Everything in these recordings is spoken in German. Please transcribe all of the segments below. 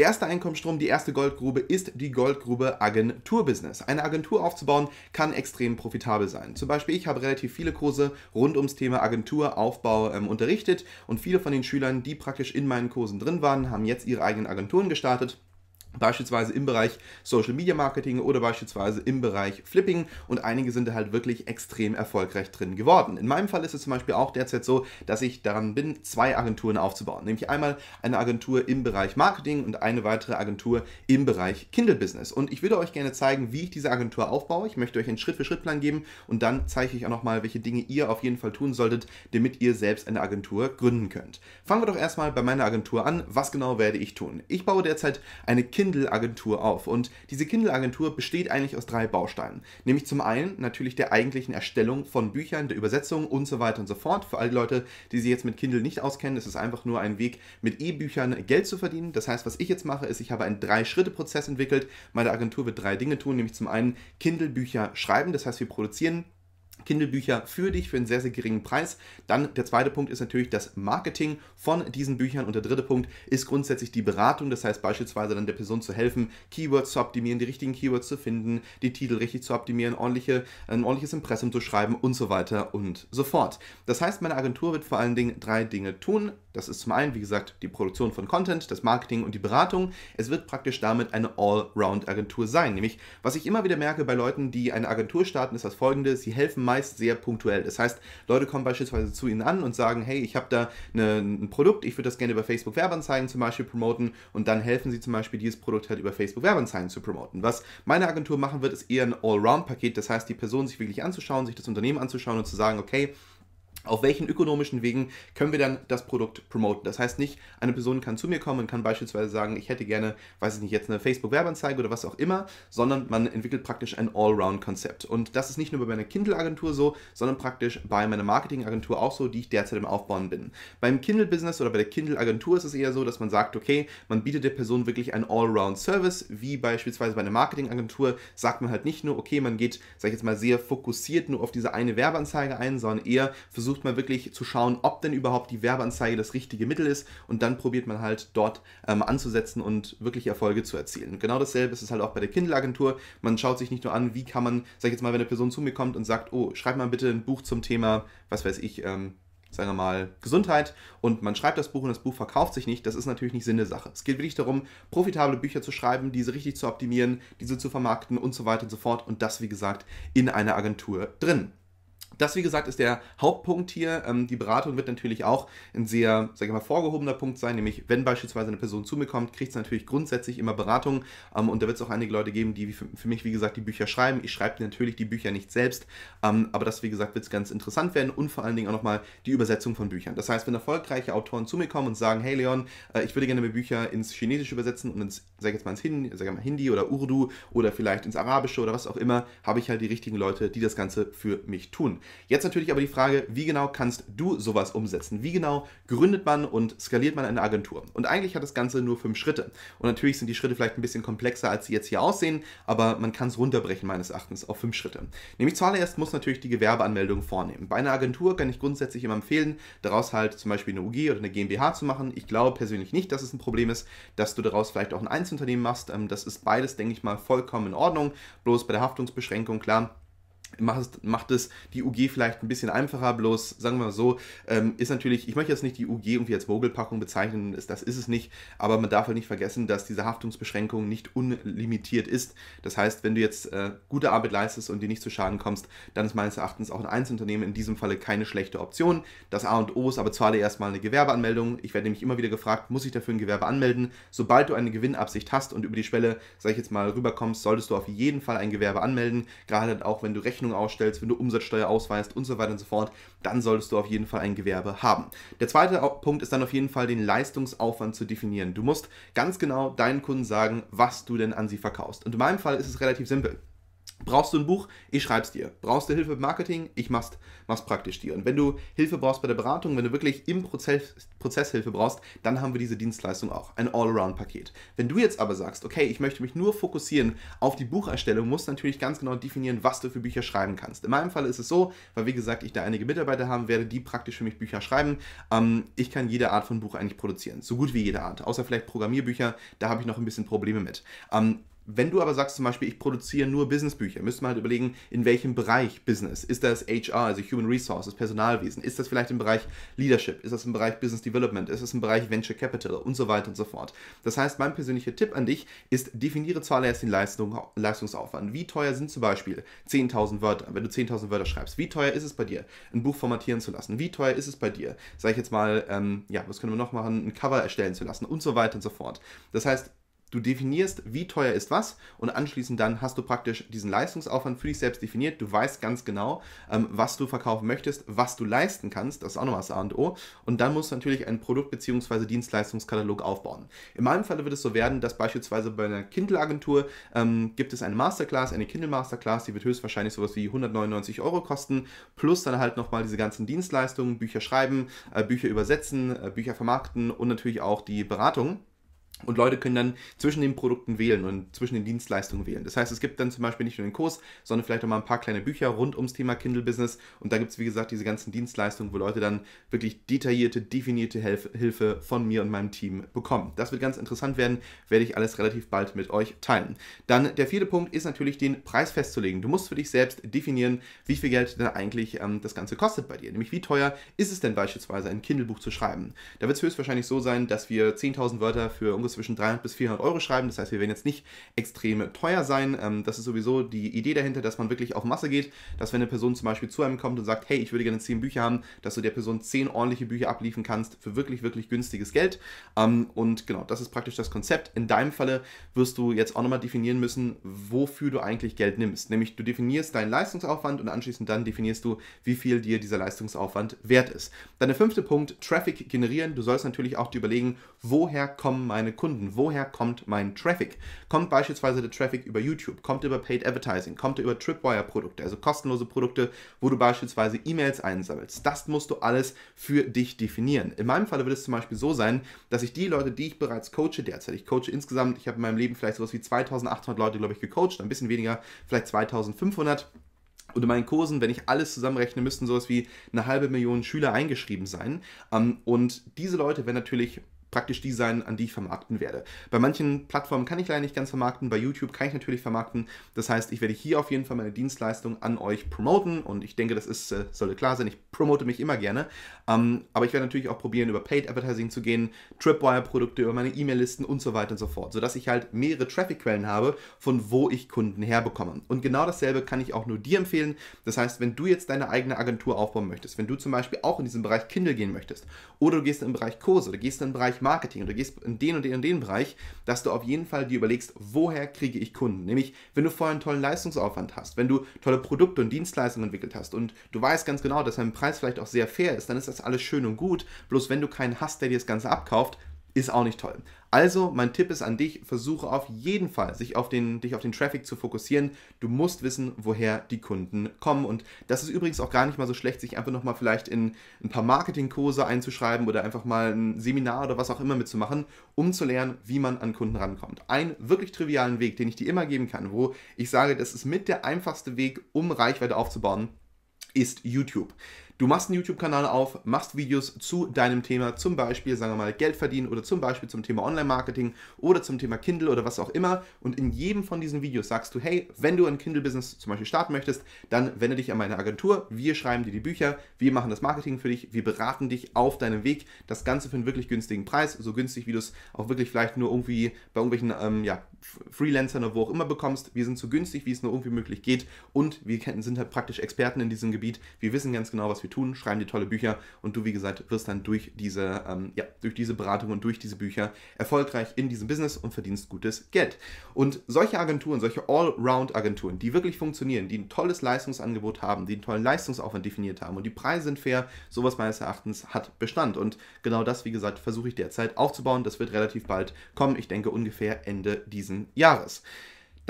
Der erste Einkommensstrom, die erste Goldgrube ist die Goldgrube Agenturbusiness. Eine Agentur aufzubauen kann extrem profitabel sein. Zum Beispiel, ich habe relativ viele Kurse rund ums Thema Agenturaufbau ähm, unterrichtet und viele von den Schülern, die praktisch in meinen Kursen drin waren, haben jetzt ihre eigenen Agenturen gestartet Beispielsweise im Bereich Social Media Marketing oder beispielsweise im Bereich Flipping und einige sind da halt wirklich extrem erfolgreich drin geworden. In meinem Fall ist es zum Beispiel auch derzeit so, dass ich daran bin, zwei Agenturen aufzubauen. Nämlich einmal eine Agentur im Bereich Marketing und eine weitere Agentur im Bereich Kindle Business. Und ich würde euch gerne zeigen, wie ich diese Agentur aufbaue. Ich möchte euch einen Schritt-für-Schritt-Plan geben und dann zeige ich auch nochmal, welche Dinge ihr auf jeden Fall tun solltet, damit ihr selbst eine Agentur gründen könnt. Fangen wir doch erstmal bei meiner Agentur an. Was genau werde ich tun? Ich baue derzeit eine Kindle Kindle-Agentur auf. Und diese Kindle-Agentur besteht eigentlich aus drei Bausteinen. Nämlich zum einen natürlich der eigentlichen Erstellung von Büchern, der Übersetzung und so weiter und so fort. Für all die Leute, die sich jetzt mit Kindle nicht auskennen, ist es einfach nur ein Weg, mit E-Büchern Geld zu verdienen. Das heißt, was ich jetzt mache, ist, ich habe einen Drei-Schritte-Prozess entwickelt. Meine Agentur wird drei Dinge tun, nämlich zum einen Kindle-Bücher schreiben. Das heißt, wir produzieren Kindle-Bücher für dich für einen sehr, sehr geringen Preis. Dann der zweite Punkt ist natürlich das Marketing von diesen Büchern und der dritte Punkt ist grundsätzlich die Beratung, das heißt beispielsweise dann der Person zu helfen, Keywords zu optimieren, die richtigen Keywords zu finden, die Titel richtig zu optimieren, ordentliche, ein ordentliches Impressum zu schreiben und so weiter und so fort. Das heißt, meine Agentur wird vor allen Dingen drei Dinge tun. Das ist zum einen, wie gesagt, die Produktion von Content, das Marketing und die Beratung. Es wird praktisch damit eine Allround-Agentur sein. Nämlich, was ich immer wieder merke bei Leuten, die eine Agentur starten, ist das folgende, sie helfen meist sehr punktuell. Das heißt, Leute kommen beispielsweise zu Ihnen an und sagen, hey, ich habe da eine, ein Produkt, ich würde das gerne über Facebook Werbeanzeigen zum Beispiel promoten und dann helfen Sie zum Beispiel, dieses Produkt halt über Facebook Werbeanzeigen zu promoten. Was meine Agentur machen wird, ist eher ein Allround-Paket, das heißt, die Person sich wirklich anzuschauen, sich das Unternehmen anzuschauen und zu sagen, okay, auf welchen ökonomischen Wegen können wir dann das Produkt promoten? Das heißt nicht, eine Person kann zu mir kommen und kann beispielsweise sagen, ich hätte gerne, weiß ich nicht, jetzt eine Facebook-Werbeanzeige oder was auch immer, sondern man entwickelt praktisch ein Allround-Konzept. Und das ist nicht nur bei meiner Kindle-Agentur so, sondern praktisch bei meiner Marketing-Agentur auch so, die ich derzeit im Aufbauen bin. Beim Kindle-Business oder bei der Kindle-Agentur ist es eher so, dass man sagt, okay, man bietet der Person wirklich einen Allround-Service, wie beispielsweise bei einer Marketing-Agentur sagt man halt nicht nur, okay, man geht, sag ich jetzt mal, sehr fokussiert nur auf diese eine Werbeanzeige ein, sondern eher versucht, versucht man wirklich zu schauen, ob denn überhaupt die Werbeanzeige das richtige Mittel ist und dann probiert man halt dort ähm, anzusetzen und wirklich Erfolge zu erzielen. Genau dasselbe ist es halt auch bei der Kindle-Agentur. Man schaut sich nicht nur an, wie kann man, sag ich jetzt mal, wenn eine Person zu mir kommt und sagt, oh, schreib mal bitte ein Buch zum Thema, was weiß ich, ähm, sagen wir mal, Gesundheit und man schreibt das Buch und das Buch verkauft sich nicht, das ist natürlich nicht Sinn der Sache. Es geht wirklich darum, profitable Bücher zu schreiben, diese richtig zu optimieren, diese zu vermarkten und so weiter und so fort und das, wie gesagt, in einer Agentur drin. Das, wie gesagt, ist der Hauptpunkt hier. Ähm, die Beratung wird natürlich auch ein sehr, sag ich mal, vorgehobener Punkt sein, nämlich wenn beispielsweise eine Person zu mir kommt, kriegt sie natürlich grundsätzlich immer Beratung. Ähm, und da wird es auch einige Leute geben, die für, für, mich, wie gesagt, die Bücher schreiben. Ich schreibe natürlich die Bücher nicht selbst, ähm, aber das, wie gesagt, wird es ganz interessant werden und vor allen Dingen auch nochmal die Übersetzung von Büchern. Das heißt, wenn erfolgreiche Autoren zu mir kommen und sagen, hey Leon, äh, ich würde gerne meine Bücher ins Chinesische übersetzen und ins, sag ich jetzt mal, ins Hin, sag mal, Hindi oder Urdu oder vielleicht ins Arabische oder was auch immer, habe ich halt die richtigen Leute, die das Ganze für mich tun. Jetzt natürlich aber die Frage, wie genau kannst du sowas umsetzen? Wie genau gründet man und skaliert man eine Agentur? Und eigentlich hat das Ganze nur fünf Schritte. Und natürlich sind die Schritte vielleicht ein bisschen komplexer, als sie jetzt hier aussehen, aber man kann es runterbrechen meines Erachtens auf fünf Schritte. Nämlich zuallererst muss natürlich die Gewerbeanmeldung vornehmen. Bei einer Agentur kann ich grundsätzlich immer empfehlen, daraus halt zum Beispiel eine UG oder eine GmbH zu machen. Ich glaube persönlich nicht, dass es ein Problem ist, dass du daraus vielleicht auch ein Einzelunternehmen machst. Ähm, das ist beides, denke ich mal, vollkommen in Ordnung. Bloß bei der Haftungsbeschränkung, klar, macht, macht es die UG vielleicht ein bisschen einfacher, bloß sagen wir mal so, ähm, ist natürlich, ich möchte jetzt nicht die UG irgendwie als Vogelpackung bezeichnen, ist, das ist es nicht, aber man darf halt nicht vergessen, dass diese Haftungsbeschränkung nicht unlimitiert ist. Das heißt, wenn du jetzt äh, gute Arbeit leistest und dir nicht zu Schaden kommst, dann ist meines Erachtens auch ein Einzelunternehmen in diesem Falle keine schlechte Option. Das A und O ist aber zuallererst mal eine Gewerbeanmeldung. Ich werde nämlich immer wieder gefragt, muss ich dafür ein Gewerbe anmelden? Sobald du eine Gewinnabsicht hast und über die Schwelle, sag ich jetzt mal, rüberkommst, solltest du auf jeden Fall ein Gewerbe anmelden, gerade halt auch wenn du recht Rechnung ausstellst, wenn du Umsatzsteuer ausweist und so weiter und so fort, dann solltest du auf jeden Fall ein Gewerbe haben. Der zweite Punkt ist dann auf jeden Fall, den Leistungsaufwand zu definieren. Du musst ganz genau deinen Kunden sagen, was du denn an sie verkaufst. Und in meinem Fall ist es relativ simpel. Brauchst du ein Buch? Ich schreib's dir. Brauchst du Hilfe im Marketing? Ich mach's, mach's praktisch dir. Und wenn du Hilfe brauchst bei der Beratung, wenn du wirklich im Prozess, Prozess Hilfe brauchst, dann haben wir diese Dienstleistung auch. Ein All-Around-Paket. Wenn du jetzt aber sagst, okay, ich möchte mich nur fokussieren auf die Bucherstellung, musst du natürlich ganz genau definieren, was du für Bücher schreiben kannst. In meinem Fall ist es so, weil wie gesagt, ich da einige Mitarbeiter haben werde, die praktisch für mich Bücher schreiben. Ähm, ich kann jede Art von Buch eigentlich produzieren. So gut wie jede Art. Außer vielleicht Programmierbücher, da habe ich noch ein bisschen Probleme mit. Ähm, wenn du aber sagst zum Beispiel, ich produziere nur Businessbücher, müsste man halt überlegen, in welchem Bereich Business. Ist das HR, also Human Resources, Personalwesen? Ist das vielleicht im Bereich Leadership? Ist das im Bereich Business Development? Ist das im Bereich Venture Capital? Und so weiter und so fort. Das heißt, mein persönlicher Tipp an dich ist, definiere zuallererst den Leistung, Leistungsaufwand. Wie teuer sind zum Beispiel 10.000 Wörter, wenn du 10.000 Wörter schreibst? Wie teuer ist es bei dir, ein Buch formatieren zu lassen? Wie teuer ist es bei dir, sage ich jetzt mal, ähm, ja, was können wir noch machen, ein Cover erstellen zu lassen und so weiter und so fort. Das heißt, Du definierst, wie teuer ist was und anschließend dann hast du praktisch diesen Leistungsaufwand für dich selbst definiert. Du weißt ganz genau, ähm, was du verkaufen möchtest, was du leisten kannst. Das ist auch nochmal das A und O. Und dann musst du natürlich einen Produkt- bzw. Dienstleistungskatalog aufbauen. In meinem Fall wird es so werden, dass beispielsweise bei einer Kindle-Agentur ähm, gibt es eine Masterclass, eine Kindle-Masterclass, die wird höchstwahrscheinlich sowas wie 199 Euro kosten, plus dann halt nochmal diese ganzen Dienstleistungen, Bücher schreiben, äh, Bücher übersetzen, äh, Bücher vermarkten und natürlich auch die Beratung. Und Leute können dann zwischen den Produkten wählen und zwischen den Dienstleistungen wählen. Das heißt, es gibt dann zum Beispiel nicht nur den Kurs, sondern vielleicht auch mal ein paar kleine Bücher rund ums Thema Kindle-Business. Und da gibt es, wie gesagt, diese ganzen Dienstleistungen, wo Leute dann wirklich detaillierte, definierte Hilf Hilfe von mir und meinem Team bekommen. Das wird ganz interessant werden, werde ich alles relativ bald mit euch teilen. Dann der vierte Punkt ist natürlich, den Preis festzulegen. Du musst für dich selbst definieren, wie viel Geld denn eigentlich ähm, das Ganze kostet bei dir. Nämlich, wie teuer ist es denn beispielsweise, ein Kindle-Buch zu schreiben? Da wird es höchstwahrscheinlich so sein, dass wir 10.000 Wörter für ungefähr zwischen 300 bis 400 Euro schreiben. Das heißt, wir werden jetzt nicht extrem teuer sein. Ähm, das ist sowieso die Idee dahinter, dass man wirklich auf Masse geht, dass wenn eine Person zum Beispiel zu einem kommt und sagt, hey, ich würde gerne 10 Bücher haben, dass du der Person 10 ordentliche Bücher abliefern kannst für wirklich, wirklich günstiges Geld. Ähm, und genau, das ist praktisch das Konzept. In deinem Falle wirst du jetzt auch nochmal definieren müssen, wofür du eigentlich Geld nimmst. Nämlich du definierst deinen Leistungsaufwand und anschließend dann definierst du, wie viel dir dieser Leistungsaufwand wert ist. Dann der fünfte Punkt, Traffic generieren. Du sollst natürlich auch dir überlegen, woher kommen meine Kunden? Woher kommt mein Traffic? Kommt beispielsweise der Traffic über YouTube? Kommt über Paid Advertising? Kommt über Tripwire-Produkte, also kostenlose Produkte, wo du beispielsweise E-Mails einsammelst? Das musst du alles für dich definieren. In meinem Fall wird es zum Beispiel so sein, dass ich die Leute, die ich bereits coache derzeit, ich coache insgesamt, ich habe in meinem Leben vielleicht sowas wie 2800 Leute, glaube ich, gecoacht, ein bisschen weniger, vielleicht 2500. Und in meinen Kursen, wenn ich alles zusammenrechne, müssten sowas wie eine halbe Million Schüler eingeschrieben sein. Ähm, und diese Leute, werden natürlich praktisch die sein, an die ich vermarkten werde. Bei manchen Plattformen kann ich leider nicht ganz vermarkten, bei YouTube kann ich natürlich vermarkten. Das heißt, ich werde hier auf jeden Fall meine Dienstleistung an euch promoten und ich denke, das ist, äh, sollte klar sein, ich promote mich immer gerne. Ähm, aber ich werde natürlich auch probieren, über Paid Advertising zu gehen, Tripwire-Produkte, über meine E-Mail-Listen und so weiter und so fort, sodass ich halt mehrere Traffic-Quellen habe, von wo ich Kunden herbekomme. Und genau dasselbe kann ich auch nur dir empfehlen. Das heißt, wenn du jetzt deine eigene Agentur aufbauen möchtest, wenn du zum Beispiel auch in diesen Bereich Kindle gehen möchtest oder du gehst in den Bereich Kurse oder gehst in den Bereich Marketing und du gehst in den und den und den Bereich, dass du auf jeden Fall dir überlegst, woher kriege ich Kunden? Nämlich, wenn du vorher einen tollen Leistungsaufwand hast, wenn du tolle Produkte und Dienstleistungen entwickelt hast und du weißt ganz genau, dass dein Preis vielleicht auch sehr fair ist, dann ist das alles schön und gut. Bloß wenn du keinen hast, der dir das Ganze abkauft, ist auch nicht toll. Also, mein Tipp ist an dich, versuche auf jeden Fall, sich auf den, dich auf den Traffic zu fokussieren. Du musst wissen, woher die Kunden kommen. Und das ist übrigens auch gar nicht mal so schlecht, sich einfach nochmal vielleicht in ein paar Marketingkurse einzuschreiben oder einfach mal ein Seminar oder was auch immer mitzumachen, um zu lernen, wie man an Kunden rankommt. Ein wirklich trivialen Weg, den ich dir immer geben kann, wo ich sage, das ist mit der einfachste Weg, um Reichweite aufzubauen, ist YouTube. Du machst einen YouTube-Kanal auf, machst Videos zu deinem Thema, zum Beispiel, sagen wir mal, Geld verdienen oder zum Beispiel zum Thema Online-Marketing oder zum Thema Kindle oder was auch immer. Und in jedem von diesen Videos sagst du, hey, wenn du ein Kindle-Business zum Beispiel starten möchtest, dann wende dich an meine Agentur. Wir schreiben dir die Bücher, wir machen das Marketing für dich, wir beraten dich auf deinem Weg. Das Ganze für einen wirklich günstigen Preis, so günstig, wie du es auch wirklich vielleicht nur irgendwie bei irgendwelchen ähm, ja, Freelancern oder wo auch immer bekommst. Wir sind so günstig, wie es nur irgendwie möglich geht. Und wir sind halt praktisch Experten in diesem Gebiet. Wir wissen ganz genau, was wir wir tun, schreiben dir tolle Bücher und du, wie gesagt, wirst dann durch diese, ähm, ja, durch diese Beratung und durch diese Bücher erfolgreich in diesem Business und verdienst gutes Geld. Und solche Agenturen, solche Allround-Agenturen, die wirklich funktionieren, die ein tolles Leistungsangebot haben, die einen tollen Leistungsaufwand definiert haben und die Preise sind fair, sowas meines Erachtens hat Bestand. Und genau das, wie gesagt, versuche ich derzeit aufzubauen. Das wird relativ bald kommen. Ich denke ungefähr Ende diesen Jahres.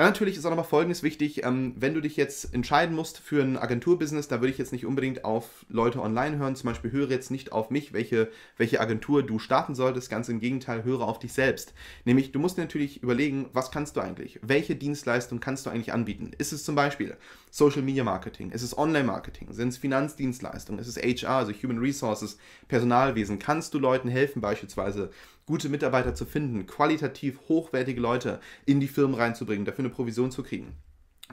Dann natürlich ist auch nochmal Folgendes wichtig, ähm, wenn du dich jetzt entscheiden musst für ein Agenturbusiness, da würde ich jetzt nicht unbedingt auf Leute online hören. Zum Beispiel höre jetzt nicht auf mich, welche, welche Agentur du starten solltest. Ganz im Gegenteil, höre auf dich selbst. Nämlich, du musst natürlich überlegen, was kannst du eigentlich? Welche Dienstleistung kannst du eigentlich anbieten? Ist es zum Beispiel Social Media Marketing? Ist es Online Marketing? Sind es Finanzdienstleistungen? Ist es HR, also Human Resources, Personalwesen? Kannst du Leuten helfen beispielsweise? gute Mitarbeiter zu finden, qualitativ hochwertige Leute in die Firmen reinzubringen, dafür eine Provision zu kriegen.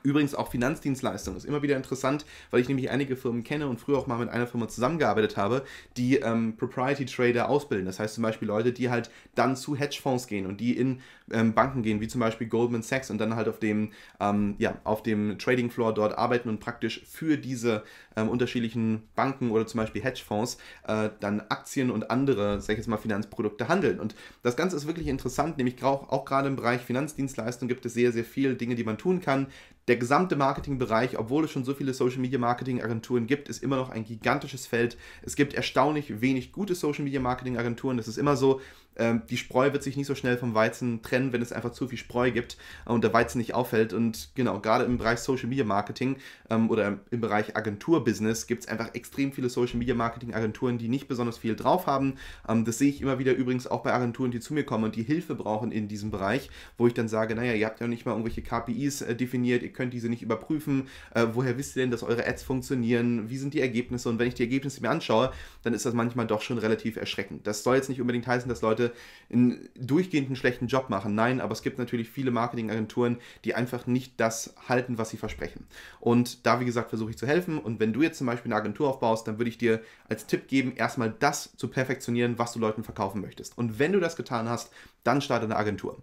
Übrigens auch Finanzdienstleistungen. Ist immer wieder interessant, weil ich nämlich einige Firmen kenne und früher auch mal mit einer Firma zusammengearbeitet habe, die ähm, Propriety Trader ausbilden. Das heißt zum Beispiel Leute, die halt dann zu Hedgefonds gehen und die in ähm, Banken gehen, wie zum Beispiel Goldman Sachs und dann halt auf dem, ähm, ja, auf dem Trading Floor dort arbeiten und praktisch für diese ähm, unterschiedlichen Banken oder zum Beispiel Hedgefonds äh, dann Aktien und andere, sag ich jetzt mal, Finanzprodukte handeln. Und das Ganze ist wirklich interessant, nämlich auch, auch gerade im Bereich Finanzdienstleistungen gibt es sehr, sehr viele Dinge, die man tun kann der gesamte Marketingbereich, obwohl es schon so viele Social Media Marketing Agenturen gibt, ist immer noch ein gigantisches Feld. Es gibt erstaunlich wenig gute Social Media Marketing Agenturen. Das ist immer so. Ähm, die Spreu wird sich nicht so schnell vom Weizen trennen, wenn es einfach zu viel Spreu gibt und der Weizen nicht auffällt. Und genau, gerade im Bereich Social Media Marketing ähm, oder im Bereich Agenturbusiness gibt es einfach extrem viele Social Media Marketing Agenturen, die nicht besonders viel drauf haben. Ähm, das sehe ich immer wieder übrigens auch bei Agenturen, die zu mir kommen und die Hilfe brauchen in diesem Bereich, wo ich dann sage, naja, ihr habt ja nicht mal irgendwelche KPIs äh, definiert, ihr könnt diese nicht überprüfen. Äh, woher wisst ihr denn, dass eure Ads funktionieren? Wie sind die Ergebnisse? Und wenn ich die Ergebnisse mir anschaue, dann ist das manchmal doch schon relativ erschreckend. Das soll jetzt nicht unbedingt heißen, dass Leute einen durchgehend einen schlechten Job machen. Nein, aber es gibt natürlich viele Marketingagenturen, die einfach nicht das halten, was sie versprechen. Und da, wie gesagt, versuche ich zu helfen. Und wenn du jetzt zum Beispiel eine Agentur aufbaust, dann würde ich dir als Tipp geben, erstmal das zu perfektionieren, was du Leuten verkaufen möchtest. Und wenn du das getan hast, dann starte eine Agentur.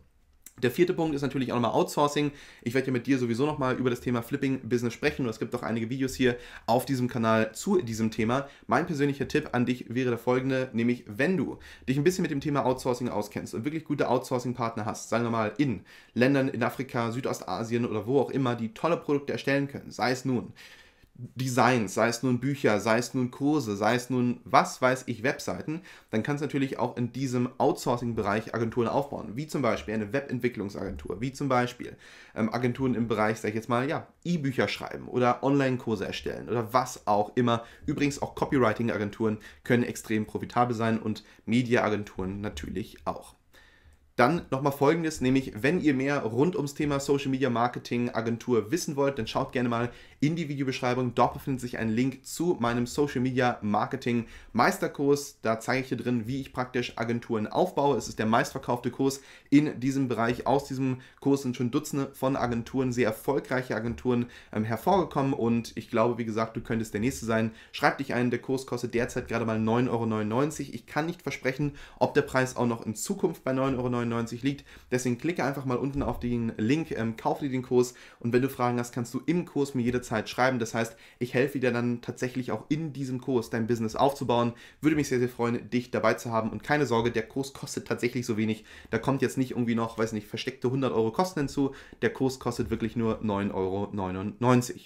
Der vierte Punkt ist natürlich auch nochmal Outsourcing. Ich werde ja mit dir sowieso nochmal über das Thema Flipping Business sprechen und es gibt auch einige Videos hier auf diesem Kanal zu diesem Thema. Mein persönlicher Tipp an dich wäre der folgende, nämlich wenn du dich ein bisschen mit dem Thema Outsourcing auskennst und wirklich gute Outsourcing-Partner hast, sagen wir mal in Ländern in Afrika, Südostasien oder wo auch immer, die tolle Produkte erstellen können, sei es nun Designs, sei es nun Bücher, sei es nun Kurse, sei es nun was weiß ich, Webseiten, dann kannst du natürlich auch in diesem Outsourcing-Bereich Agenturen aufbauen, wie zum Beispiel eine Webentwicklungsagentur, wie zum Beispiel ähm, Agenturen im Bereich, sag ich jetzt mal, ja, E-Bücher schreiben oder Online-Kurse erstellen oder was auch immer. Übrigens auch Copywriting-Agenturen können extrem profitabel sein und Media-Agenturen natürlich auch. Dann nochmal folgendes, nämlich wenn ihr mehr rund ums Thema Social Media Marketing Agentur wissen wollt, dann schaut gerne mal in die Videobeschreibung. Dort befindet sich ein Link zu meinem Social Media Marketing Meisterkurs. Da zeige ich dir drin, wie ich praktisch Agenturen aufbaue. Es ist der meistverkaufte Kurs in diesem Bereich. Aus diesem Kurs sind schon Dutzende von Agenturen, sehr erfolgreiche Agenturen ähm, hervorgekommen. Und ich glaube, wie gesagt, du könntest der Nächste sein. Schreib dich ein. Der Kurs kostet derzeit gerade mal 9,99 Euro. Ich kann nicht versprechen, ob der Preis auch noch in Zukunft bei 9,99 Euro 9,99 liegt. Deswegen klicke einfach mal unten auf den Link, ähm, kauf dir den Kurs und wenn du Fragen hast, kannst du im Kurs mir jederzeit schreiben. Das heißt, ich helfe dir dann tatsächlich auch in diesem Kurs dein Business aufzubauen. Würde mich sehr, sehr freuen, dich dabei zu haben und keine Sorge, der Kurs kostet tatsächlich so wenig. Da kommt jetzt nicht irgendwie noch, weiß nicht, versteckte 100 Euro Kosten hinzu. Der Kurs kostet wirklich nur 9,99 Euro.